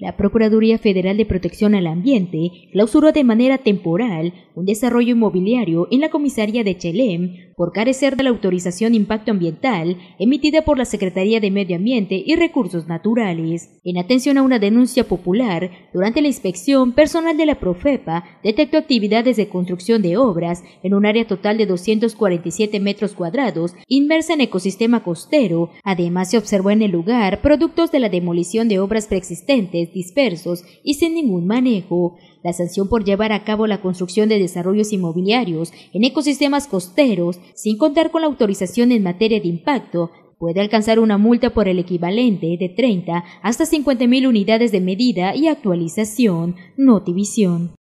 la Procuraduría Federal de Protección al Ambiente clausuró de manera temporal un desarrollo inmobiliario en la comisaría de Chelem por carecer de la autorización impacto ambiental emitida por la Secretaría de Medio Ambiente y Recursos Naturales. En atención a una denuncia popular, durante la inspección, personal de la Profepa detectó actividades de construcción de obras en un área total de 247 metros cuadrados inmersa en ecosistema costero. Además, se observó en el lugar productos de la demolición de obras preexistentes, dispersos y sin ningún manejo. La sanción por llevar a cabo la construcción de desarrollos inmobiliarios en ecosistemas costeros sin contar con la autorización en materia de impacto, puede alcanzar una multa por el equivalente de 30 hasta cincuenta mil unidades de medida y actualización. no división.